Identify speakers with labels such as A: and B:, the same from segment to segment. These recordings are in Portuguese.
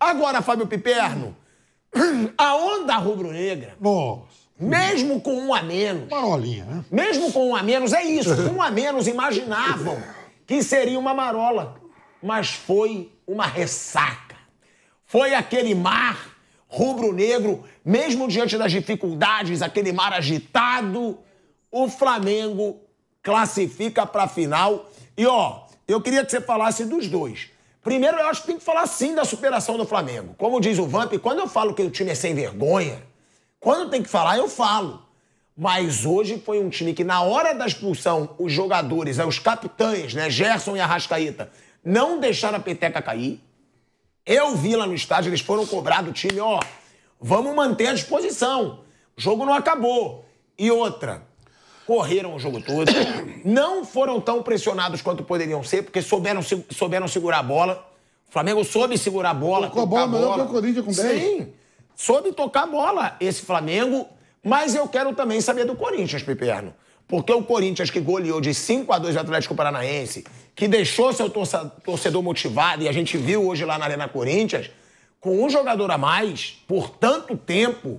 A: Agora, Fábio Piperno, a onda rubro-negra. Nossa. Mesmo com um a menos. Marolinha, né? Mesmo com um a menos, é isso. um a menos, imaginavam que seria uma marola. Mas foi uma ressaca. Foi aquele mar rubro-negro, mesmo diante das dificuldades, aquele mar agitado. O Flamengo classifica para a final. E ó, eu queria que você falasse dos dois. Primeiro, eu acho que tem que falar sim da superação do Flamengo. Como diz o Vamp, quando eu falo que o time é sem vergonha, quando tem que falar, eu falo. Mas hoje foi um time que, na hora da expulsão, os jogadores, né, os capitães, né, Gerson e Arrascaíta, não deixaram a peteca cair. Eu vi lá no estádio, eles foram cobrar do time, ó, vamos manter a disposição. O jogo não acabou. E outra, correram o jogo todo, não foram tão pressionados quanto poderiam ser, porque souberam, souberam segurar a bola. O Flamengo soube segurar a bola. Tocou a bola, melhor que o Corinthians com 10. Sim, soube tocar a bola esse Flamengo, mas eu quero também saber do Corinthians, Piperno. Porque o Corinthians que goleou de 5 a 2 o Atlético Paranaense, que deixou seu torcedor motivado, e a gente viu hoje lá na Arena Corinthians, com um jogador a mais, por tanto tempo,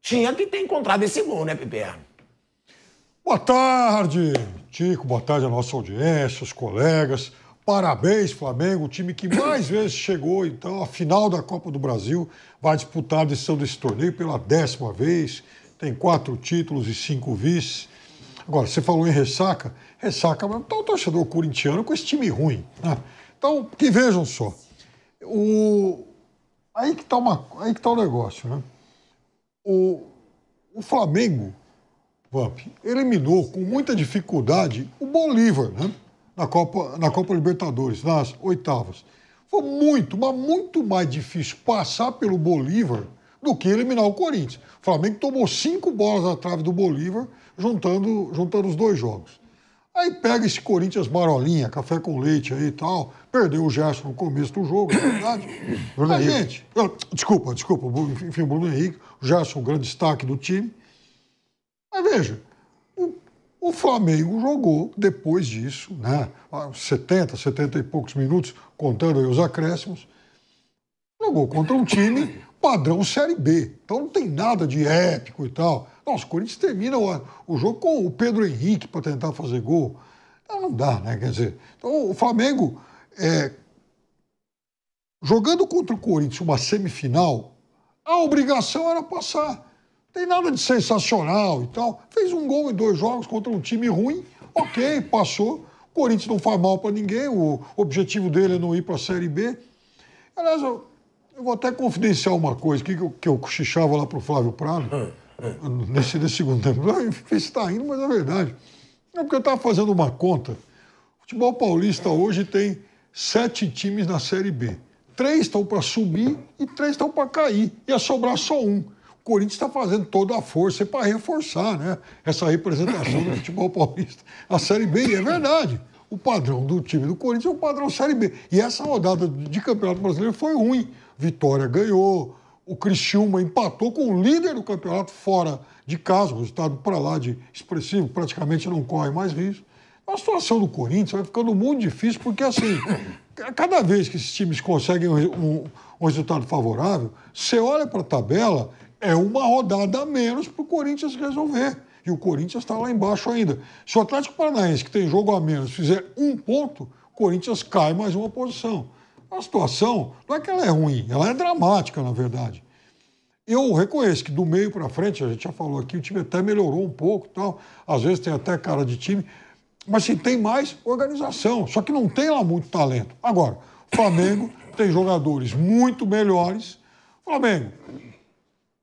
A: tinha que ter encontrado esse gol, né, Piperno?
B: Boa tarde, Tico. Boa tarde à nossa audiência, os colegas. Parabéns, Flamengo, o time que mais vezes chegou então à final da Copa do Brasil, vai disputar a edição desse torneio pela décima vez, tem quatro títulos e cinco vices. Agora, você falou em ressaca, ressaca, mas tá o torcedor corintiano com esse time ruim. Né? Então, que vejam só, o... aí, que tá uma... aí que tá o negócio, né? O, o Flamengo Vamp, eliminou com muita dificuldade o Bolívar, né? Na Copa, na Copa Libertadores, nas oitavas. Foi muito, mas muito mais difícil passar pelo Bolívar do que eliminar o Corinthians. O Flamengo tomou cinco bolas na trave do Bolívar, juntando, juntando os dois jogos. Aí pega esse Corinthians marolinha, café com leite aí e tal, perdeu o gesto no começo do jogo, na é verdade. Bruno Mas, gente, eu, desculpa, desculpa, enfim, Bruno Henrique, o Gerson, o grande destaque do time. Mas veja, o, o Flamengo jogou depois disso, né? 70, 70 e poucos minutos, contando aí os acréscimos, jogou contra um time padrão Série B. Então não tem nada de épico e tal. Nossa, o Corinthians termina o, o jogo com o Pedro Henrique para tentar fazer gol. Então não dá, né? Quer dizer, então, o Flamengo é, jogando contra o Corinthians uma semifinal, a obrigação era passar tem nada de sensacional e tal. Fez um gol em dois jogos contra um time ruim, ok, passou. O Corinthians não faz mal para ninguém, o objetivo dele é não ir para a Série B. Aliás, eu, eu, vou até confidenciar uma coisa que, eu, que eu cochichava lá para o Flávio Prado, hum, hum. nesse, nesse segundo tempo. Eu fiquei está indo, mas é verdade. É porque eu estava fazendo uma conta. O futebol paulista hoje tem sete times na Série B. Três estão para subir e três estão para cair. Ia sobrar só um o Corinthians está fazendo toda a força para reforçar né, essa representação do futebol paulista. A Série B, e é verdade. O padrão do time do Corinthians é o padrão Série B. E essa rodada de Campeonato Brasileiro foi ruim. Vitória ganhou, o Criciúma empatou com o líder do campeonato fora de casa, o resultado para lá de expressivo, praticamente não corre mais risco. A situação do Corinthians vai ficando muito difícil, porque assim, cada vez que esses times conseguem um, um resultado favorável, você olha para a tabela é uma rodada a menos para o Corinthians resolver. E o Corinthians está lá embaixo ainda. Se o Atlético Paranaense, que tem jogo a menos, fizer um ponto, o Corinthians cai mais uma posição. A situação não é que ela é ruim, ela é dramática, na verdade. Eu reconheço que do meio para frente, a gente já falou aqui, o time até melhorou um pouco tal. Às vezes tem até cara de time. Mas se assim, tem mais organização. Só que não tem lá muito talento. Agora, o Flamengo tem jogadores muito melhores. Flamengo,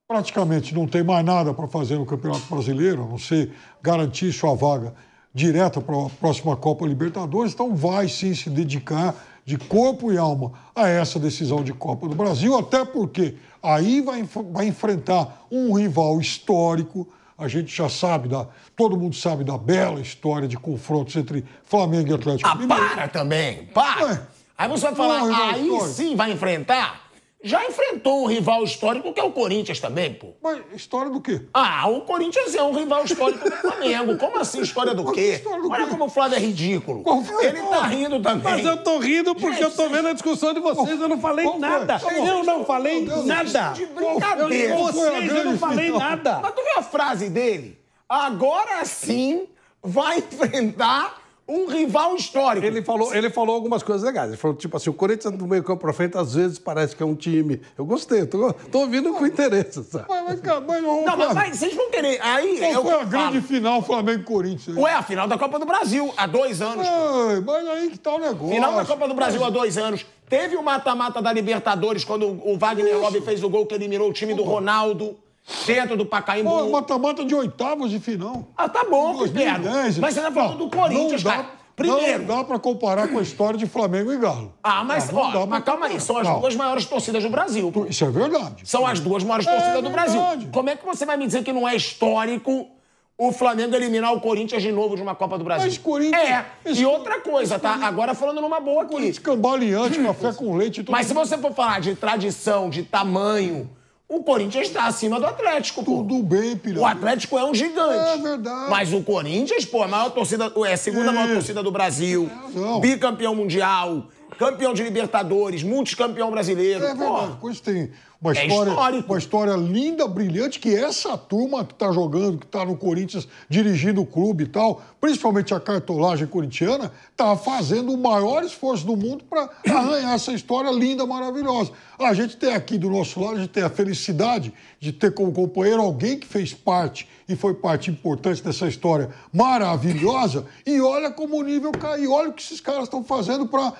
B: praticamente não tem mais nada para fazer no Campeonato Brasileiro, a não ser garantir sua vaga direta para a próxima Copa Libertadores, então vai sim se dedicar de corpo e alma a essa decisão de Copa do Brasil, até porque aí vai, vai enfrentar um rival histórico. A gente já sabe, da, todo mundo sabe da bela história de confrontos entre Flamengo e Atlético ah, Mineiro. Para também, para! Aí você vai falar, é aí sim vai enfrentar
A: já enfrentou um rival histórico que é o Corinthians também, pô. Mas história do quê? Ah, o Corinthians é um rival histórico do Flamengo. Como assim história do quê? História do Olha quê? como o Flávio é ridículo.
C: Ele tá rindo também. Mas eu tô rindo porque Gente, eu tô vendo a discussão de vocês, eu não falei nada. Eu não falei nada. De brincadeira. vocês, eu não falei nada.
A: Mas tu viu a frase dele? Agora sim vai enfrentar um rival
C: histórico. Ele falou, ele falou algumas coisas legais. Ele falou, tipo assim, o Corinthians do meio campo para frente, às vezes parece que é um time. Eu gostei, tô, tô ouvindo com interesse, sabe?
B: Mas, mas, mas, não, mas, mas vocês vão querer. Aí, Qual foi a grande
C: final Flamengo-Corinthians? Ué, a final da Copa do Brasil, há dois anos. Ai,
A: mas aí que tá o negócio. Final da Copa do Brasil há dois anos. Teve o mata-mata da Libertadores, quando o Wagner Lobby Love fez o gol que eliminou o time do Ronaldo dentro do Pacaembu. Pô,
B: mata-mata de oitavos de final. Ah, tá bom, Piperno. Mas você tá falando do Corinthians, tá? dá, cara. Primeiro. Não dá pra comparar com a história de Flamengo e Galo.
A: Ah, mas, ah, ó, mas calma aí. São as não. duas maiores torcidas do Brasil. Pô. Isso é verdade. São as duas maiores é torcidas verdade. do Brasil. Como é que você vai me dizer que não é histórico o Flamengo eliminar o Corinthians de novo de uma Copa do Brasil. Mas Corinthians. É. Esse... E outra
B: coisa, tá? Agora falando numa boa aqui. Corinthians cambaleante, café com leite
A: e tudo. Mas se você for falar de tradição, de tamanho, o Corinthians está acima do Atlético, pô. Tudo bem, Pirão. O Atlético é um gigante. É verdade. Mas o Corinthians, pô, é a maior torcida, é a segunda é. maior torcida do Brasil. É, bicampeão mundial, campeão de Libertadores, multicampeão brasileiro. É verdade.
B: Pô. Tem uma é história, uma história linda, brilhante, que essa turma que está jogando, que está no Corinthians dirigindo o clube e tal, principalmente a cartolagem corintiana, está fazendo o maior esforço do mundo para arranhar essa história linda, maravilhosa. A gente tem aqui do nosso lado, a gente tem a felicidade de ter como companheiro alguém que fez parte e foi parte importante dessa história maravilhosa. E olha como o nível caiu, olha o que esses caras estão fazendo para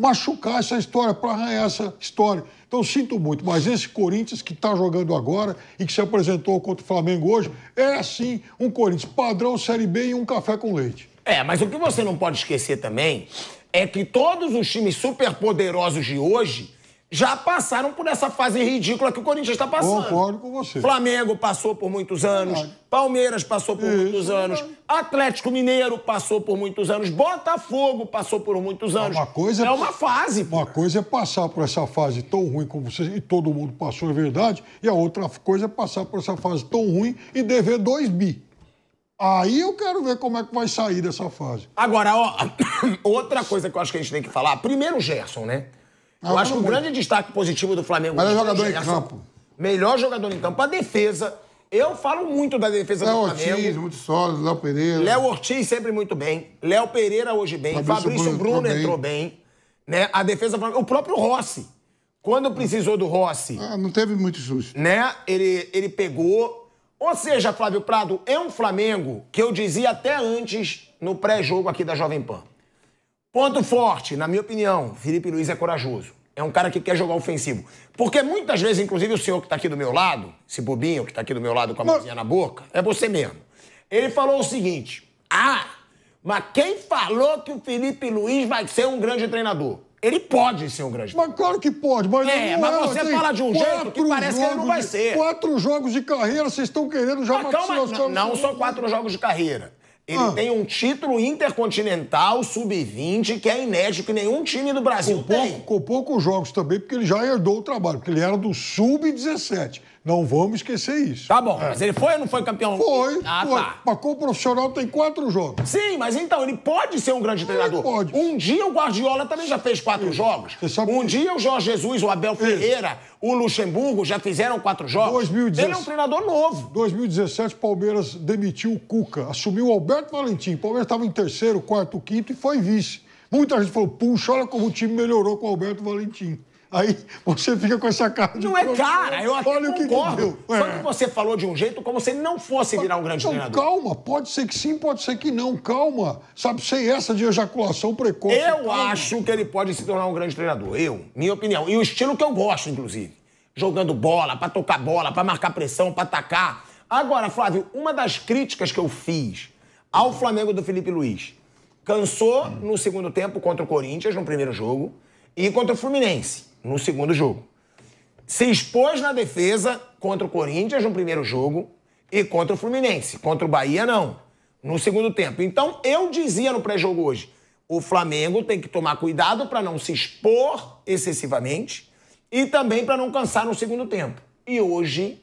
B: machucar essa história, para arranhar essa história. Então sinto muito, mas esse Corinthians que está jogando agora e que se apresentou contra o Flamengo hoje é sim um Corinthians padrão Série B e um café com leite.
A: É, mas o que você não pode esquecer também é que todos os times superpoderosos de hoje já passaram por essa fase ridícula que o Corinthians está passando. Concordo com você. Flamengo passou por muitos é anos, Palmeiras passou por Isso, muitos é anos, é Atlético Mineiro passou por muitos anos, Botafogo passou por muitos anos. Uma coisa é, uma fase.
B: Uma pô. coisa é passar por essa fase tão ruim como você e todo mundo passou, é verdade, e a outra coisa é passar por essa fase tão ruim e dever dois bi. Aí eu quero ver como é que vai sair dessa fase. Agora, ó,
A: outra coisa que eu acho que a gente tem que falar, primeiro Gerson, né? eu acho tá que o grande destaque positivo do Flamengo. Melhor é jogador em campo. Melhor jogador em campo. A defesa. Eu falo muito da defesa Léo do Flamengo. Léo Ortiz,
C: muito sólido. Léo Pereira. Léo
A: Ortiz sempre muito bem. Léo Pereira hoje bem. Fabrício, Fabrício Bruno, Bruno, entrou bem. bem. Né? A defesa O próprio Rossi. Quando precisou do Rossi. Ah, não teve muito susto. Né? Ele, ele pegou. Ou seja, Flávio Prado, é um Flamengo que eu dizia até antes no pré-jogo aqui da Jovem Pan. Ponto forte, na minha opinião, Felipe Luiz é corajoso. É um cara que quer jogar ofensivo. Porque muitas vezes, inclusive o senhor que está aqui do meu lado, esse bobinho que está aqui do meu lado com a mãozinha na boca, é você mesmo. Ele falou o seguinte: Ah, mas quem falou que o Felipe Luiz vai ser um grande treinador? Ele pode ser um grande.
B: Mas claro que pode, mas é, não mas é, você fala de um jeito que parece que ele não vai de, ser. Quatro jogos de carreira, vocês estão querendo já ah, calma, não, não são
A: quatro jogos de carreira. Ele ah. tem um título intercontinental sub-20
B: que é inédito que nenhum time do Brasil com tem. com poucos jogos também, porque ele já herdou o trabalho, porque ele era do sub-17. Não vamos esquecer isso. Tá bom, é. mas ele foi ou não foi campeão? Foi. Ah, tá. foi. tá. Mas como profissional tem quatro jogos. Sim, mas então, ele pode ser um grande ele treinador.
A: Pode. Um dia o Guardiola também já fez quatro Sim. jogos. um que... dia o Jorge Jesus, o Abel Sim. Ferreira, o Luxemburgo já fizeram quatro jogos. 2017. Ele é um
B: treinador novo. 2017, Palmeiras demitiu o Cuca, assumiu o Alberto Valentim. O Palmeiras estava em terceiro, quarto, quinto e foi vice. Muita gente falou, puxa, olha como o time melhorou com o Alberto Valentim. Aí você fica com essa cara de. Não é cara, eu até Olha concordo. O que deu. Só é. que
A: você falou de
B: um jeito como se não fosse virar um grande não, treinador. Calma, pode ser que sim, pode ser que não. Calma. Sabe, sem essa de ejaculação precoce. Eu calma. acho
A: que ele pode se tornar um grande treinador. Eu, minha opinião. E o estilo que eu gosto, inclusive. Jogando bola, para tocar bola, para marcar pressão, para atacar. Agora, Flávio, uma das críticas que eu fiz ao Flamengo do Felipe Luiz. Cansou no segundo tempo contra o Corinthians, no primeiro jogo, e contra o Fluminense no segundo jogo. Se expôs na defesa contra o Corinthians no primeiro jogo e contra o Fluminense. Contra o Bahia, não. No segundo tempo. Então, eu dizia no pré-jogo hoje: o Flamengo tem que tomar cuidado para não se expor excessivamente e também para não cansar no segundo tempo. E hoje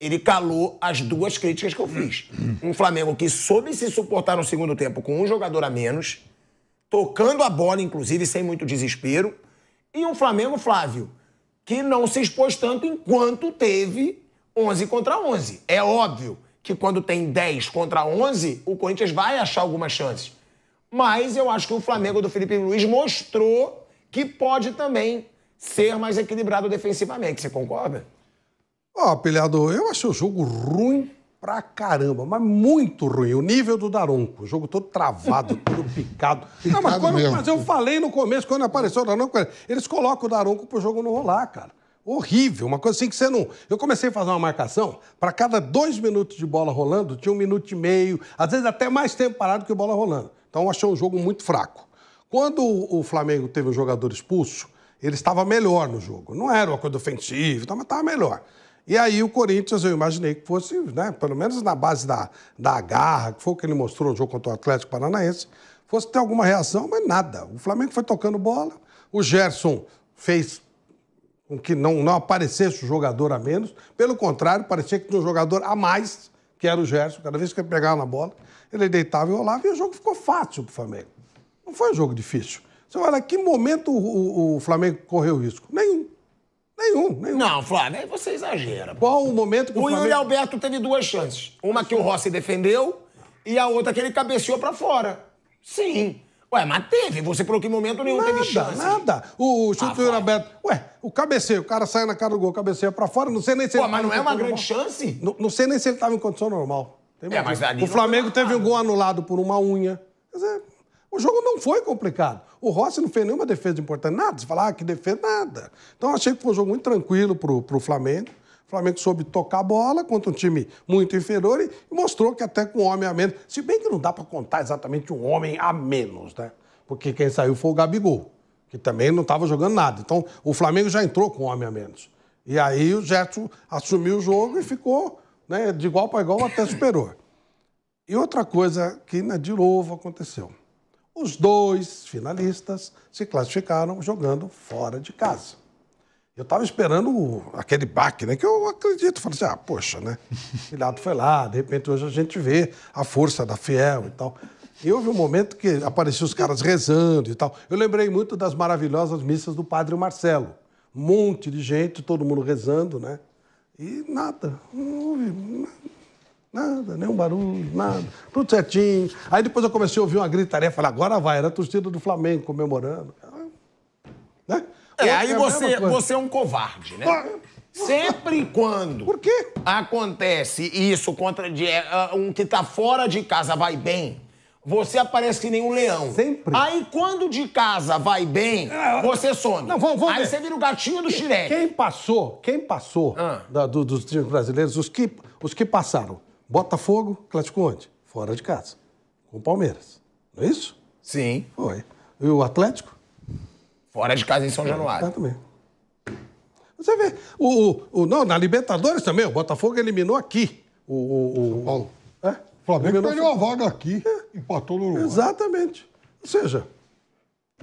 A: ele calou as duas críticas que eu fiz. Um Flamengo que soube se suportar no segundo tempo com um jogador a menos, tocando a bola, inclusive, sem muito desespero e um Flamengo Flávio, que não se expôs tanto enquanto teve 11 contra 11. É óbvio que quando tem 10 contra 11, o Corinthians vai achar algumas chances. Mas eu acho que o Flamengo do Felipe Luiz mostrou que pode também ser mais equilibrado defensivamente. Você concorda?
C: Ó, oh, eu achei o jogo ruim pra caramba, mas muito ruim. O nível do Daronco. O jogo todo travado, todo picado. Não, mas, quando, mas, eu falei no começo, quando apareceu o Daronco, eles colocam o Daronco pro jogo não rolar, cara. Horrível, uma coisa assim que você não. Eu comecei a fazer uma marcação, para cada dois minutos de bola rolando, tinha um minuto e meio, às vezes até mais tempo parado que bola rolando. Então eu achei um jogo muito fraco. Quando o Flamengo teve um jogador expulso, ele estava melhor no jogo. Não era uma coisa ofensiva, então, mas estava melhor. E aí o Corinthians, eu imaginei que fosse, né, pelo menos na base da, da garra, que foi o que ele mostrou no jogo contra o Atlético Paranaense, fosse ter alguma reação, mas nada. O Flamengo foi tocando bola, o Gerson fez com que não, não aparecesse o jogador a menos, pelo contrário, parecia que tinha um jogador a mais, que era o Gerson, cada vez que ele pegava na bola, ele deitava e rolava, e o jogo ficou fácil para o Flamengo. Não foi um jogo difícil. Você olha, que momento o, o, o Flamengo correu risco? Nenhum. Nenhum,
A: nenhum. Não, Flávio, aí você exagera.
C: Qual o momento que o, o Flamengo... Yuri Alberto teve duas chances. Uma
A: que o Rossi defendeu e a outra que ele cabeceou para fora. Sim. Ué, mas
C: teve. Você falou que momento nenhum nada, teve chance. Nada, O, o chute ah, do Yuri Alberto... Ué, o cabeceio, o cara sai na cara do gol, cabeceia para fora, não sei nem se... Pô, mas não é uma grande normal. chance? Não, não, sei nem se ele tava em condição normal. É, mas ali o Flamengo teve um gol anulado por uma unha. Quer dizer, o jogo não foi complicado. O Rossi não fez nenhuma defesa importante, nada. Você fala, ah, que defesa, nada. Então achei que foi um jogo muito tranquilo para o Flamengo. O Flamengo soube tocar a bola contra um time muito inferior e mostrou que até com um homem a menos. Se bem que não dá para contar exatamente um homem a menos, né? Porque quem saiu foi o Gabigol, que também não estava jogando nada. Então o Flamengo já entrou com um homem a menos. E aí o Gerson assumiu o jogo e ficou né, de igual para igual até superior. E outra coisa que, né, de novo, aconteceu. Os dois finalistas se classificaram jogando fora de casa. Eu estava esperando aquele baque, né? Que eu acredito. Falei assim, ah, poxa, né? Filhado foi lá, de repente hoje a gente vê a força da Fiel e tal. E houve um momento que apareciam os caras rezando e tal. Eu lembrei muito das maravilhosas missas do Padre Marcelo. Um monte de gente, todo mundo rezando, né? E nada. Não houve. Né? Nada, nenhum barulho, nada. Tudo certinho. Aí depois eu comecei a ouvir uma gritaria, falei, agora vai, era a torcida do Flamengo comemorando. Né? É, aí é você, você
A: é um covarde, né? Sempre Sempre quando Por quê? acontece isso contra de, uh, um que está fora de casa vai bem, você aparece que nem um leão. Sempre. Aí quando de casa vai bem, é, você some. Não, vamos, vamos Aí ver. você vira o gatinho do xiré. Quem
C: passou, quem passou ah. da, do, dos times brasileiros, os que, os que passaram, Botafogo atlético onde? Fora de casa. Com o Palmeiras. Não é isso? Sim. Foi. E o Atlético?
A: Fora de casa em São Januário.
C: também. Você vê, o, o, o, não, na Libertadores também, o Botafogo eliminou aqui. O, o, o São Paulo. É? O Flamengo perdeu a vaga aqui, é. empatou no Uruguai. Exatamente. Ou seja,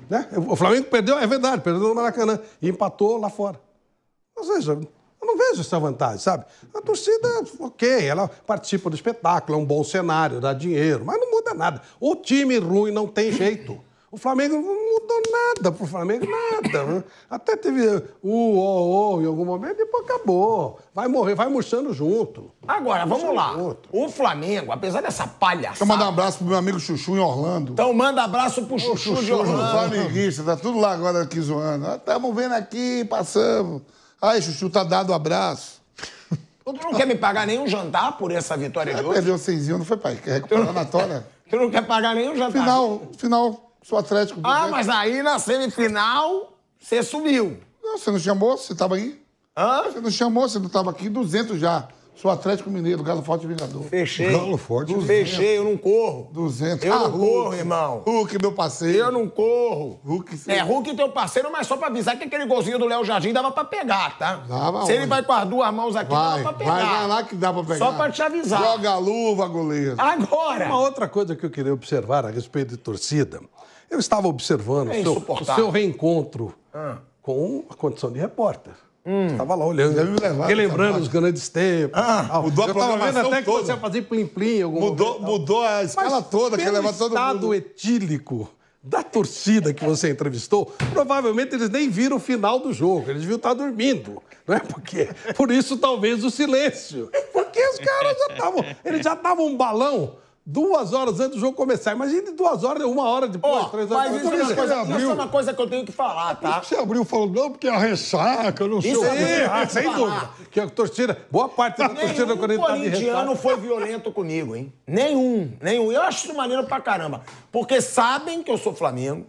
C: né? o Flamengo perdeu, é verdade, perdeu no Maracanã e empatou lá fora. Ou seja, eu não vejo essa vantagem, sabe? A torcida, ok, ela participa do espetáculo, é um bom cenário, dá dinheiro, mas não muda nada. O time ruim não tem jeito. O Flamengo não mudou nada pro Flamengo, nada. Até teve o o, o em algum momento, depois acabou. Vai morrer, vai murchando junto. Agora, vamos lá. Junto. O
A: Flamengo, apesar dessa palhaçada... Então manda
B: um abraço pro meu amigo Chuchu em Orlando. Então manda abraço pro Chuchu, Chuchu de Orlando. Flamenguista, tá tudo lá agora aqui zoando. Estamos ah, vendo aqui, passamos. Ai, Chuchu, tá dado um abraço.
A: Tu não quer me pagar nenhum jantar por essa vitória de hoje? Perdeu seizinho, não foi, pai? Quer recuperar na tora? Tu não quer pagar nenhum jantar?
B: Final, final. Sou Atlético. Ah, mas aí na semifinal, você sumiu. Não, você não chamou, você tava aí. Hã? Você não chamou, você não tava aqui, 200 já. Sou Atlético Mineiro, Galo Forte Vingador. Fechei. Galo Forte. Vingador. Fechei, eu
A: não corro. 200. Eu ah, não Hulk. corro, irmão.
B: Hulk, meu parceiro. Eu
A: não corro. Hulk, sim. É, Hulk teu parceiro, mas só pra avisar que aquele golzinho do Léo Jardim dava pra pegar, tá? Dava, Se onde? ele vai com as duas mãos aqui, vai, dava pra pegar. Vai lá
B: que dá pra pegar. Só pra te avisar. Joga a
C: luva, goleiro. Agora. Uma outra coisa que eu queria observar a respeito de torcida. Eu estava observando é o, seu, o seu reencontro ah. com a condição de repórter. Estava hum. lá olhando, já me Fiquei lembrando os grandes tempos. Ah, mudou eu a programação tava vendo até toda. que você fazer plim-plim. Mudou, momento, mudou a escala Mas toda, que levava todo mundo. estado etílico da torcida que você entrevistou, provavelmente eles nem viram o final do jogo, eles viram estar dormindo, não é? Porque, por isso, talvez, o silêncio. Porque os caras já estavam, eles já estavam um balão duas horas antes do jogo começar. Imagina duas horas, uma hora depois, oh, três horas depois. Mas isso, é uma, coisa, isso é uma
A: coisa que eu tenho que falar, tá?
C: Você abriu falando, não, porque é a ressaca, não isso sei. É, sem dúvida. Que a torcida, boa parte da torcida do Corinthians tá de corintiano foi violento
A: comigo, hein? Nenhum, nenhum. Eu acho isso maneiro pra caramba. Porque sabem que eu sou Flamengo,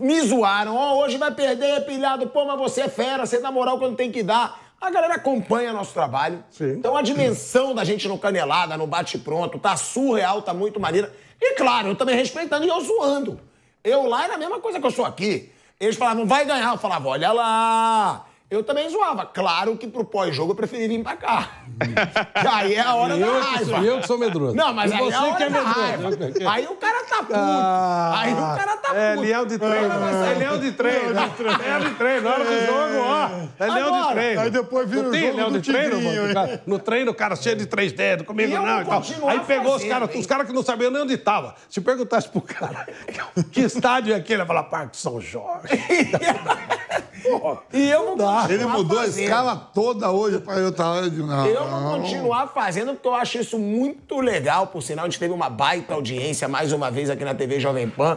A: me zoaram, ó, oh, hoje vai perder, é pilhado, pô, mas você é fera, você dá moral quando tem que dar. A galera acompanha nosso trabalho. Sim. Então a dimensão da gente no canelada, no bate-pronto, tá surreal, tá muito maneira. E claro, eu também respeitando e eu zoando. Eu lá era a mesma coisa que eu sou aqui. Eles falavam, vai ganhar. Eu falava, olha lá. Eu também zoava. Claro que pro pós-jogo eu preferi vir pra cá. Que aí é a hora eu da raiva. Sou, eu que sou medroso. Não, mas e aí é a hora que é da raiva. Aí o cara tá puto. Ah, aí o cara
C: tá é puto. Ah, né? É leão de treino. É leão de treino. É leão de treino. Na hora do é. jogo, ó. É leão de treino. Aí depois vira o jogo leão de treino, mano. No treino, o cara cheio de três dedos, comigo não, não e tal. Aí pegou os caras, os caras que não sabiam nem onde tava. Se perguntasse pro cara que estádio é aquele, ele ia falar
B: Parque São Jorge. E eu não ele mudou fazendo. a escala toda hoje para eu tá, estar. de não, eu vou continuar
A: fazendo, porque eu acho isso muito legal. Por sinal, a gente teve uma baita audiência mais uma vez aqui na TV Jovem Pan.